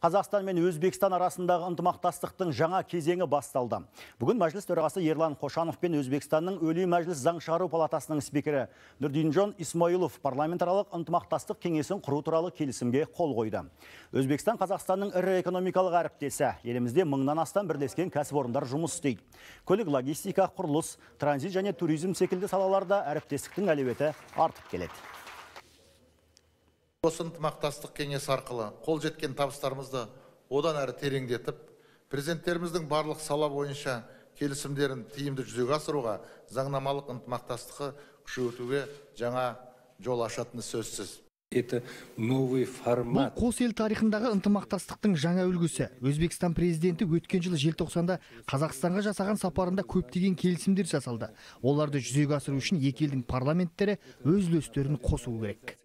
Қазақстан мен Өзбекстан арасындағы ынтымақтастықтың жаңа кезеңі басталды. Бүгін мәжіліс төрағасы Ерлан Қошанов пен Өзбекстанның өлі мәжіліс заң шығару палатасының спикері Нұрдинжон Исмаилов парламентаралық ынтымақтастық кеңесін құру туралы келісімге қол қойды. Өзбекстан Қазақстанның ірі экономикалық әріптесі. Елімізде мыңнан астам бірлескен кәсіпорындар жұмыс істейді. Көлік логистика, құрылыс, транзит және туризм секілді салаларда әріптестіктің әлеуеті артып келеді осы ынтымақтастық кеңесі арқылы қол жеткен табыстарымызды одан әрі тереңдетіп президенттеріміздің барлық сала бойынша келісімдерін тиімді жүзеге асыруға заңнамалық ынтымақтастықты күшейтуге жаңа жол ашатыны сөзсіз это новый формат бұл қос ел тарихындағы ынтымақтастықтың жаңа үлгісі өзбекстан президенті өткен жылы желтоқсанда қазақстанға жасаған сапарында көптеген келісімдер жасалды оларды жүзеге асыру үшін екі елдің парламенттері өз үлестерін қосуы керек